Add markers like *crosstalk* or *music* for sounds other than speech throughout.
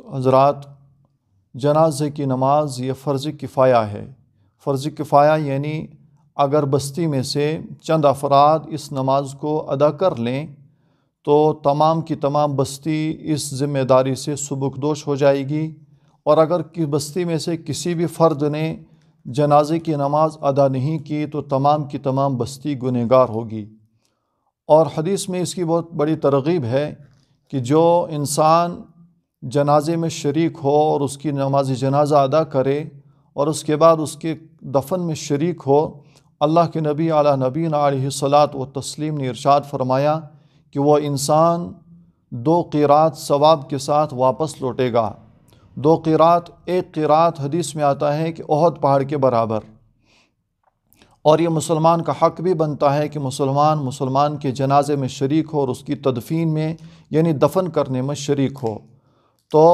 तो हजरात जनाजे की नमाज ये फ़र्ज़ किफ़ाया है फ़र्ज़ किफ़ाया यानी अगर बस्ती में से चंद अफराद इस नमाज को अदा कर लें तो तमाम की तमाम बस्ती इस ज़िम्मेदारी से सबकदोश हो जाएगी और अगर कि बस्ती में से किसी भी फ़र्द ने जनाजे की नमाज अदा नहीं की तो तमाम की तमाम बस्ती गुनहगार होगी और हदीस में इसकी बहुत बड़ी तरगीब है कि जो इंसान जनाजे में शरीक हो और उसकी नमाज जनाजा अदा करे और उसके बाद उसके दफन में शरीक हो अल्लाह के नबी आला नबीन सलात व तस्लीम ने इरशाद फरमाया कि वह इंसान दो किरात सवाब के साथ वापस लौटेगा दो किरात एक किरात हदीस में आता है कि ओहद पहाड़ के बराबर और ये मुसलमान का हक भी बनता है कि मुसलमान मुसलमान के जनाजे में शरीक हो और उसकी तदफीन में यानी दफन करने में शरीक हो तो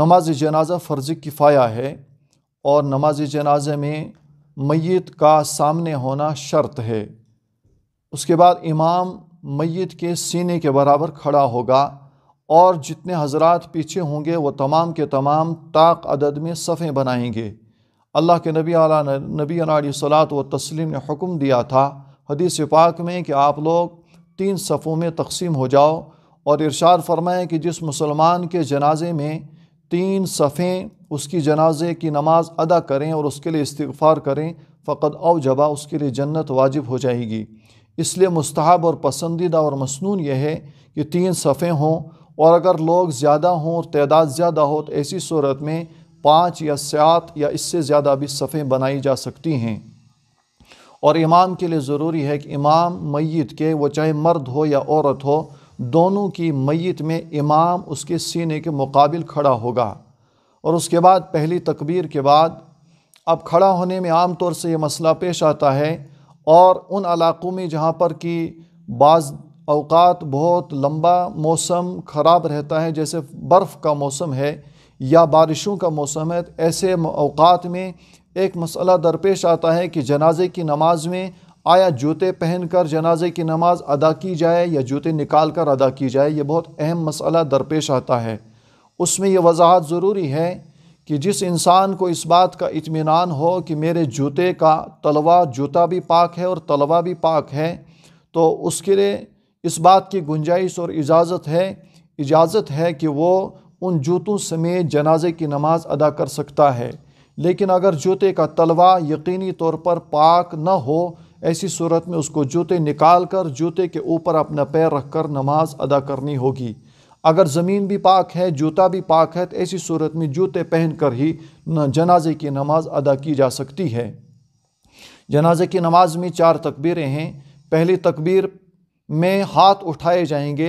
नमाज जनाजा फ़र्ज़ किफ़ाया है और नमाज जनाजे में मैत का सामने होना शर्त है उसके बाद इमाम मैत के सीने के बराबर खड़ा होगा और जितने हजरात पीछे होंगे वो तमाम के तमाम ताक अदद में सफ़ें बनाएंगे अल्लाह के नबी आला नबी सलात व तस्लीम ने हुक्म दिया था हदीस पाक में कि आप लोग तीन सफ़ों में तकसीम हो जाओ और इरशाद फरमाएँ कि जिस मुसलमान के जनाजे में तीन सफ़ें उसकी जनाजे की नमाज अदा करें और उसके लिए इस्तफ़ार करें फ़कत अव जबा उसके लिए जन्नत वाजिब हो जाएगी इसलिए मुस्तहब और पसंदीदा और मसनून यह है कि तीन सफ़े हों और अगर लोग ज़्यादा हों और तदाद ज़्यादा हो तो ऐसी सूरत में पाँच या सात या इससे ज़्यादा भी सफ़ें बनाई जा सकती हैं और इमाम के लिए ज़रूरी है कि इमाम मैत के वो चाहे मर्द हो या औरत हो दोनों की मैत में इमाम उसके सीने के मुकाबिल खड़ा होगा और उसके बाद पहली तकबीर के बाद अब खड़ा होने में आम तौर से ये मसला पेश आता है और उन इलाक़ों में जहाँ पर कि बाज़ अवकात बहुत लंबा मौसम ख़राब रहता है जैसे बर्फ़ का मौसम है या बारिशों का मौसम है ऐसे अवकात में एक मसला दरपेश आता है कि जनाजे की नमाज में आया जूते पहन कर जनाजे की नमाज अदा की जाए या जूते निकाल कर अदा की जाए ये बहुत अहम मसला दरपेश आता है उसमें यह वजाहत ज़रूरी है कि जिस इंसान को इस बात का इत्मीनान हो कि मेरे जूते का तलवा जूता भी पाक है और तलवा भी पाक है तो उसके लिए इस बात की गुंजाइश और इजाज़त है इजाज़त है कि वो उन जूतों समेत जनाजे की नमाज अदा कर सकता है लेकिन अगर जूते का तलवा यकीनी तौर पर पाक न हो ऐसी सूरत में उसको जूते निकाल कर जूते के ऊपर अपना पैर रख कर नमाज अदा करनी होगी अगर ज़मीन भी पाक है जूता भी पाक है तो ऐसी सूरत में जूते पहन कर ही जनाजे की नमाज अदा की जा सकती है जनाजे की नमाज में चार तकबीरें हैं पहली तकबीर में हाथ उठाए जाएंगे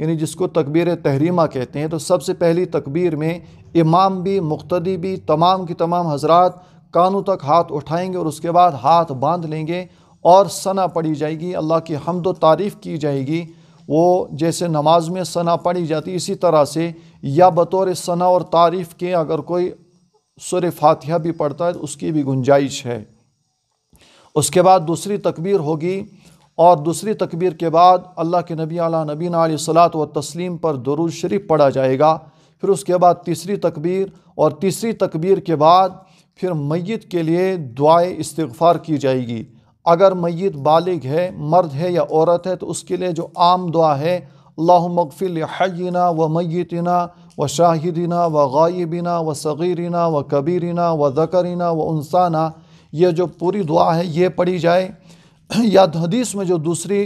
यानी जिसको तकबीर तहरीमा कहते हैं तो सबसे पहली तकबीर में इमाम भी मुख्तदी भी तमाम की तमाम हजरात कानों तक हाथ उठाएंगे और उसके बाद हाथ बांध लेंगे और सना पढ़ी जाएगी अल्लाह की हमदो तारीफ़ की जाएगी वो जैसे नमाज में सना पढ़ी जाती इसी तरह से या बतौर सना और तारीफ़ के अगर कोई सुर फातिहा भी पढ़ता है तो उसकी भी गुंजाइश है उसके बाद दूसरी तकबीर होगी और दूसरी तकबीर के बाद अल्लाह के नबी आला नबीन सलात व तस्लीम पर दरुज शरीफ पढ़ा जाएगा फिर उसके बाद तीसरी तकबीर और तीसरी तकबीर के बाद फिर मैत के लिए दुआ इस्तफ़ार की जाएगी अगर मैत बालिग है मर्द है या औरत है तो उसके लिए जो आम दुआ है अल्लाह मकफिल हयना व मैतना व शाहिदिना व गायबिना व सगीरना व कबीरना व ज़करना व उनसाना यह जो पूरी दुआ है ये पढ़ी जाए *clears throat* या हदीस में जो दूसरी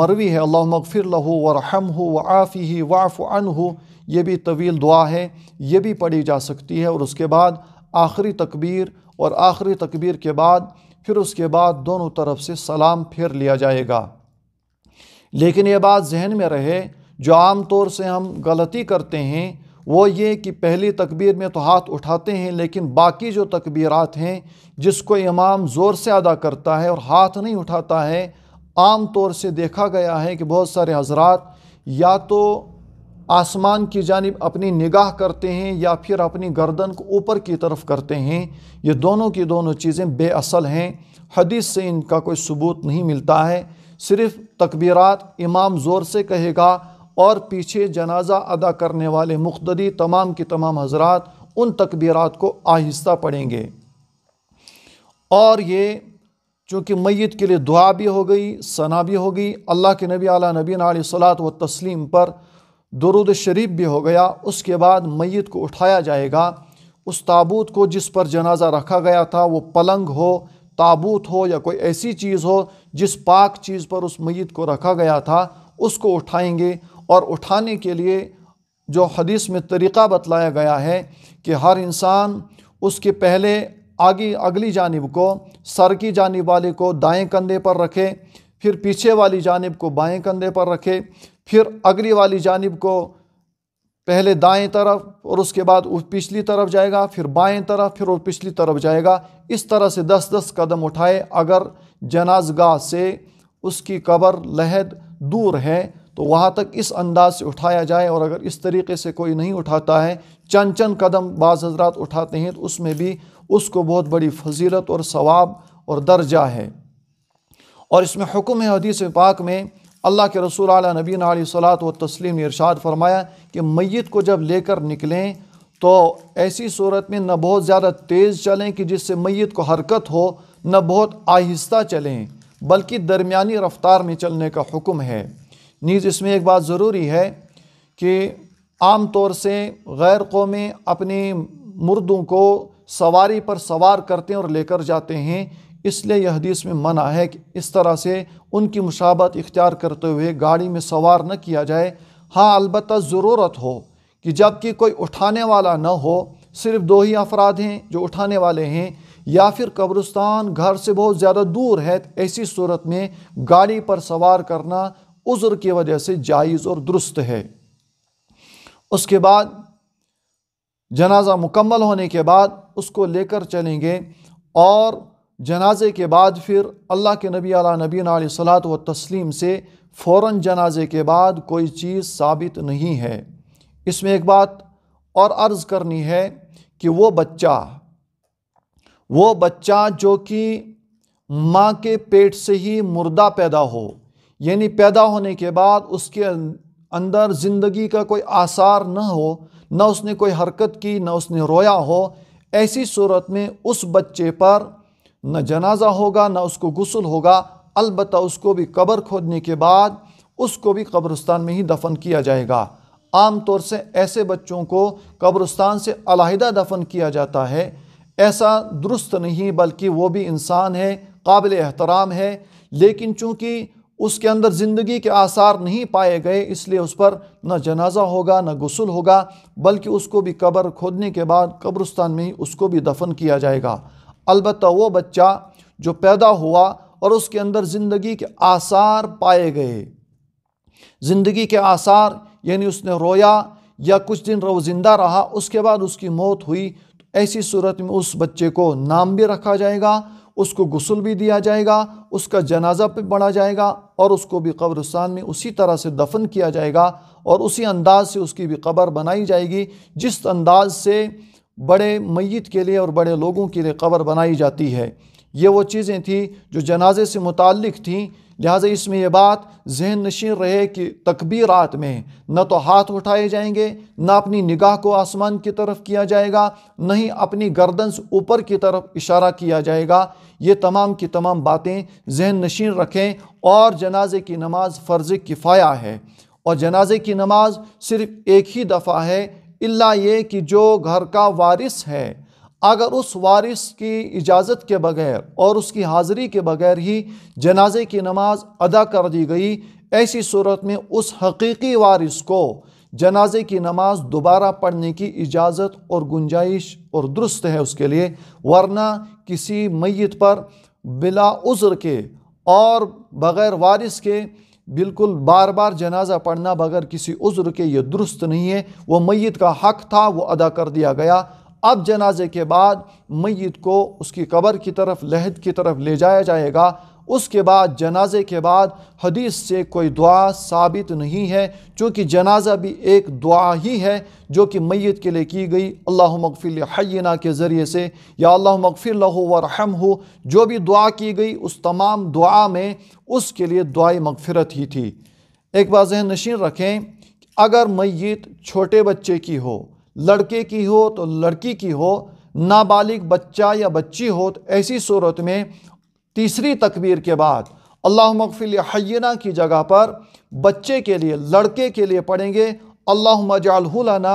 मरवी है अल्लाह मगफिर लहू रहम हो व आफ़ी वाफ़ अन हो ये भी तवील दुआ है ये भी पढ़ी जा सकती है और उसके बाद आखिरी तकबीर और आखिरी तकबीर के बाद फिर उसके बाद दोनों तरफ से सलाम फेर लिया जाएगा लेकिन ये बात जहन में रहे जो आम तौर से हम गलती करते हैं वो ये कि पहली तकबीर में तो हाथ उठाते हैं लेकिन बाकी जो तकबीरात हैं जिसको इमाम ज़ोर से अदा करता है और हाथ नहीं उठाता है आम तौर से देखा गया है कि बहुत सारे हजरात या तो आसमान की जानब अपनी निगाह करते हैं या फिर अपनी गर्दन को ऊपर की तरफ करते हैं ये दोनों की दोनों चीज़ें बेअसल हैं हदीस से इनका कोई सबूत नहीं मिलता है सिर्फ़ तकबीरात इमाम ज़ोर से कहेगा और पीछे जनाजा अदा करने वाले मुख्तदी तमाम की तमाम हजरात उन तकबीरात को आहिस्ता पढ़ेंगे और ये चूँकि मैत के लिए दुआ भी हो गई सना भी हो गई अल्लाह के नबी आला नबीन सलात व तस्लीम पर दरुद शरीफ भी हो गया उसके बाद मैत को उठाया जाएगा उस ताबूत को जिस पर जनाजा रखा गया था वो पलंग हो ताबूत हो या कोई ऐसी चीज़ हो जिस पाक चीज़ पर उस मैत को रखा गया था उसको उठाएंगे और उठाने के लिए जो हदीस में तरीक़ा बतलाया गया है कि हर इंसान उसके पहले आगे अगली जानब को सर की जानब वाले को दाएँ कंधे पर रखे फिर पीछे वाली जानब को बाएं कंधे पर रखे फिर अगली वाली जानब को पहले दाएं तरफ और उसके बाद उस पिछली तरफ जाएगा फिर बाएं तरफ फिर और पिछली तरफ जाएगा इस तरह से दस दस कदम उठाए अगर जनाजगाह से उसकी कबर लहद दूर है तो वहाँ तक इस अंदाज से उठाया जाए और अगर इस तरीके से कोई नहीं उठाता है चंद चंद कदम बाज़ हजरात उठाते हैं तो उसमें भी उसको बहुत बड़ी फजीलत और सवाब और दर्जा है और इसमें हुक्म है हदीस पाक में अल्लाह के रसूल आला आल सलात व तस्लीम ने इरशाद फरमाया कि मैत को जब लेकर निकलें तो ऐसी सूरत में न बहुत ज़्यादा तेज़ चलें कि जिससे मैत को हरकत हो न बहुत आहिस्ता चलें बल्कि दरमिया रफ्तार में चलने का हुक्म है नीज़ इसमें एक बात ज़रूरी है कि आम तौर से गैर कौमें अपने मुर्दों को सवारी पर सवार करते हैं और लेकर जाते हैं इसलिए यह हदीस में मना है कि इस तरह से उनकी मुशाबत इख्तियार करते हुए गाड़ी में सवार न किया जाए हाँ अलबत् ज़रूरत हो कि जबकि कोई उठाने वाला न हो सिर्फ दो ही अफराद हैं जो उठाने वाले हैं या फिर कब्रस्तान घर से बहुत ज़्यादा दूर है तो ऐसी सूरत में गाड़ी पर सवार करना उज़र की वजह से जायज़ और दुरुस्त है उसके बाद जनाजा मुकम्मल होने के बाद उसको लेकर चलेंगे और जनाजे के बाद फिर अल्लाह के नबी अला नबी सलात व तस्लीम से फ़ौर जनाजे के बाद कोई चीज़ साबित नहीं है इसमें एक बात और अर्ज़ करनी है कि वो बच्चा वो बच्चा जो कि माँ के पेट से ही मुर्दा पैदा हो यानी पैदा होने के बाद उसके अं-, अंदर ज़िंदगी का कोई आसार न हो न उसने कोई हरकत की न उसने रोया हो ऐसी सूरत में उस बच्चे पर न जनाजा होगा न उसको गसल होगा अलबत् उसको भी कब्र खोदने के बाद उसको भी कब्रस्तान में ही दफन किया जाएगा आम तौर से ऐसे बच्चों को कब्रस्तान से अलहदा दफन किया जाता है ऐसा दुरुस्त नहीं बल्कि वो भी इंसान है काबिल एहतराम है लेकिन चूँकि उसके अंदर ज़िंदगी के आसार नहीं पाए गए इसलिए उस पर न जनाजा होगा न गसल होगा बल्कि उसको भी कब्र खोदने के बाद कब्रस्तान में ही उसको भी दफन किया जाएगा अलबत् वो बच्चा जो पैदा हुआ और उसके अंदर ज़िंदगी के आसार पाए गए ज़िंदगी के आसार यानी उसने रोया या कुछ दिन वो ज़िंदा रहा उसके बाद उसकी मौत हुई तो ऐसी सूरत में उस बच्चे को नाम भी रखा जाएगा उसको गसल भी दिया जाएगा उसका जनाजा भी बढ़ा जाएगा और उसको भी कब्रस्तान में उसी तरह से दफन किया जाएगा और उसी अंदाज से उसकी भी कब्र बनाई जाएगी जिस अंदाज से बड़े मैत के लिए और बड़े लोगों के लिए कबर बनाई जाती है ये वो चीज़ें थी जो जनाजे से मुतक़ थी लिहाजा इसमें यह बात जहन नशीन रहे कि तकबीरत में न तो हाथ उठाए जाएंगे न अपनी निगाह को आसमान की तरफ किया जाएगा न ही अपनी गर्दन से ऊपर की तरफ इशारा किया जाएगा ये तमाम की तमाम बातें जहन नशीन रखें और जनाजे की नमाज फ़र्ज़ किफ़ाया है और जनाजे की नमाज सिर्फ़ एक ही दफ़ा है इल्ला ये कि जो घर का वारिस है अगर उस वारिस की इजाज़त के बगैर और उसकी हाज़िरी के बगैर ही जनाजे की नमाज अदा कर दी गई ऐसी सूरत में उस हकीकी वारिस को जनाजे की नमाज दोबारा पढ़ने की इजाज़त और गुंजाइश और दुरुस्त है उसके लिए वरना किसी मैत पर बिला उज़्र के और बग़ैर वारिस के बिल्कुल बार बार जनाजा पढ़ना बगैर किसी उज्र के ये दुरुस्त नहीं है वह मैत का हक था वो अदा कर दिया गया अब जनाजे के बाद मैत को उसकी कबर की तरफ लहद की तरफ ले जाया जाएगा उसके बाद जनाजे के बाद हदीस से कोई दुआ साबित नहीं है क्योंकि जनाजा भी एक दुआ ही है जो कि मैत के लिए की गई अल्लाह मकफिल हयना के ज़रिए से या अल्लाह मकफिल वरहम हो जो भी दुआ की गई उस तमाम दुआ में उसके लिए दुआ मगफरत ही थी एक बार जहन नशीन रखें अगर मैत छोटे बच्चे की हो लड़के की हो तो लड़की की हो नाबालिग बच्चा या बच्ची हो तो ऐसी सूरत में तीसरी तकबीर के बाद अल्लाह मकफिल हयना की जगह पर बच्चे के लिए लड़के के लिए पढ़ेंगे अल्लाह मजालना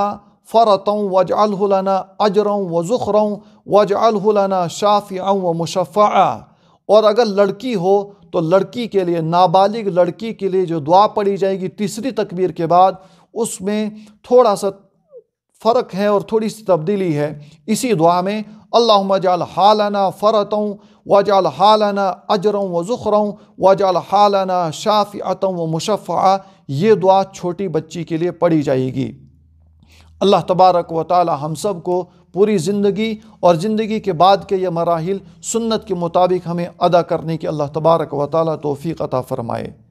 फ़रतों वजालना अजरों व ज़ुखरों वजालना शाफियाँ व मुशफ़ा और अगर लड़की हो तो लड़की के लिए नाबालिग लड़की के लिए जो दुआ पढ़ी जाएगी तीसरी तकबीर के बाद उसमें थोड़ा सा फ़र्क है और थोड़ी सी तब्दीली है इसी दुआ में अल्लाह जाल हालाना फ़रतों वजाल हालाना अजरों व ज़ुखरों वजाल हालाना शाफ़ियतों व मुशफ़ा ये दुआ छोटी बच्ची के लिए पढ़ी जाएगी अल्लाह तबारक व ताली हम सब को पूरी ज़िंदगी और ज़िंदगी के बाद के ये मराहल सुन्नत के मुताबिक हमें अदा करने की अल्लाह तबारक व ताली तोफ़ी अता फ़रमाए